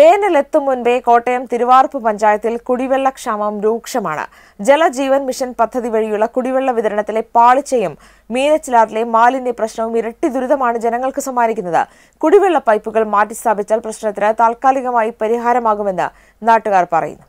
വേനലെത്തും മുൻപേ കോട്ടയം തിരുവാർപ്പ് പഞ്ചായത്തിൽ കുടിവെള്ളക്ഷാമം രൂക്ഷമാണ് ജലജീവൻ മിഷൻ പദ്ധതി വഴിയുള്ള കുടിവെള്ള വിതരണത്തിലെ പാളിച്ചയും മീനച്ചിലാറിലെ മാലിന്യ പ്രശ്നവും ഇരട്ടി ദുരിതമാണ് ജനങ്ങൾക്ക് സമ്മാനിക്കുന്നത് കുടിവെള്ള പൈപ്പുകൾ മാറ്റിസ്ഥാപിച്ചാൽ പ്രശ്നത്തിന് താൽക്കാലികമായി പരിഹാരമാകുമെന്ന് നാട്ടുകാർ പറയുന്നു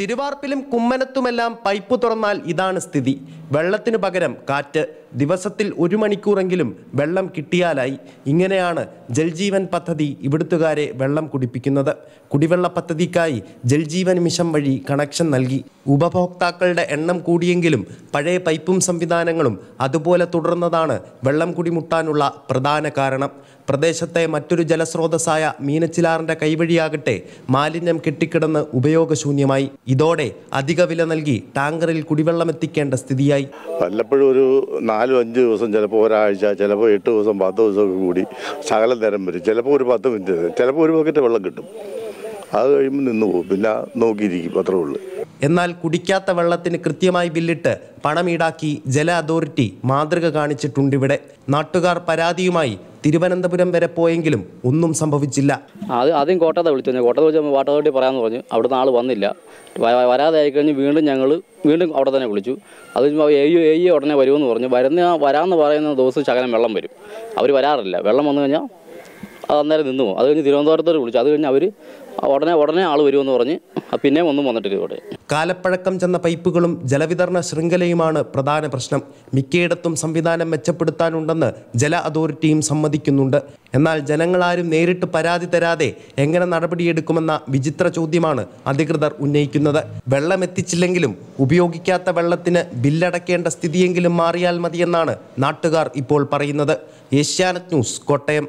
തിരുവാർപ്പിലും കുമ്മനത്തുമെല്ലാം പൈപ്പ് തുറന്നാൽ ഇതാണ് സ്ഥിതി വെള്ളത്തിന് പകരം കാറ്റ് ദിവസത്തിൽ ഒരു മണിക്കൂറെങ്കിലും വെള്ളം കിട്ടിയാലായി ഇങ്ങനെയാണ് ജൽജീവൻ പദ്ധതി ഇവിടുത്തുകാരെ വെള്ളം കുടിപ്പിക്കുന്നത് കുടിവെള്ള പദ്ധതിക്കായി ജൽജീവൻ മിഷൻ വഴി കണക്ഷൻ നൽകി ഉപഭോക്താക്കളുടെ എണ്ണം കൂടിയെങ്കിലും പഴയ പൈപ്പും സംവിധാനങ്ങളും അതുപോലെ തുടർന്നതാണ് വെള്ളം കുടിമുട്ടാനുള്ള പ്രധാന കാരണം പ്രദേശത്തെ മറ്റൊരു ജലസ്രോതസ്സായ മീനച്ചിലാറിൻ്റെ കൈവഴിയാകട്ടെ മാലിന്യം കെട്ടിക്കിടന്ന് ഉപയോഗശൂന്യമായി ഇതോടെ അധിക വില നൽകി ടാങ്കറിൽ കുടിവെള്ളം എത്തിക്കേണ്ട സ്ഥിതിയായി ഉണ്ടായി വല്ലപ്പോഴും ഒരു നാലും അഞ്ച് ദിവസം ചിലപ്പോൾ ഒരാഴ്ച ചിലപ്പോൾ എട്ട് ദിവസം പത്ത് ദിവസം കൂടി ശകലം നേരം വരും ചിലപ്പോൾ ഒരു പത്ത് മിനിറ്റ് ചിലപ്പോൾ ഒരു ബക്കറ്റ് വെള്ളം കിട്ടും അത് കഴിയുമ്പോൾ നിന്ന് പോകും പിന്നെ നോക്കിയിരിക്കും അത്രേ ഉള്ളൂ എന്നാൽ കുടിക്കാത്ത വെള്ളത്തിന് കൃത്യമായി ബില്ലിട്ട് പണം ഈടാക്കി ജല അതോറിറ്റി മാതൃക കാണിച്ചിട്ടുണ്ട് ഇവിടെ നാട്ടുകാർ പരാതിയുമായി തിരുവനന്തപുരം വരെ പോയെങ്കിലും ഒന്നും സംഭവിച്ചില്ല അത് ആദ്യം കോട്ടയത്തെ വിളിച്ചു കോട്ടയത്തെ വിളിച്ച് വാട്ടർ അതോറിറ്റി പറയാമെന്ന് പറഞ്ഞു അവിടുന്ന് ആൾ വന്നില്ല വരാതെ ആയിക്കഴിഞ്ഞ് വീണ്ടും ഞങ്ങൾ വീണ്ടും അവിടെ തന്നെ വിളിച്ചു അത് യു എ ഉടനെ വരുമെന്ന് പറഞ്ഞു വരുന്ന വരാമെന്ന് പറയുന്ന ദിവസം ശകലം വെള്ളം വരും അവർ വരാറില്ല വെള്ളം വന്നു കഴിഞ്ഞാൽ അന്നേരം നിന്നു പോകും അത് കഴിഞ്ഞ് തിരുവനന്തപുരത്തോട് വിളിച്ചു അത് കഴിഞ്ഞ് അവർ ഉടനെ ഉടനെ ആൾ വരുമെന്ന് പറഞ്ഞ് പിന്നെയും ഒന്നും വന്നിട്ടില്ല ഇവിടെ കാലപ്പഴക്കം ചെന്ന പൈപ്പുകളും ജലവിതരണ ശൃംഖലയുമാണ് പ്രധാന പ്രശ്നം മിക്കയിടത്തും സംവിധാനം മെച്ചപ്പെടുത്താനുണ്ടെന്ന് ജല അതോറിറ്റിയും സമ്മതിക്കുന്നുണ്ട് എന്നാൽ ജനങ്ങളാരും നേരിട്ട് പരാതി തരാതെ എങ്ങനെ നടപടിയെടുക്കുമെന്ന വിചിത്ര ചോദ്യമാണ് അധികൃതർ ഉന്നയിക്കുന്നത് വെള്ളമെത്തിച്ചില്ലെങ്കിലും ഉപയോഗിക്കാത്ത വെള്ളത്തിന് ബില്ലടക്കേണ്ട സ്ഥിതിയെങ്കിലും മാറിയാൽ മതിയെന്നാണ് നാട്ടുകാർ ഇപ്പോൾ പറയുന്നത് ഏഷ്യാനെറ്റ് ന്യൂസ് കോട്ടയം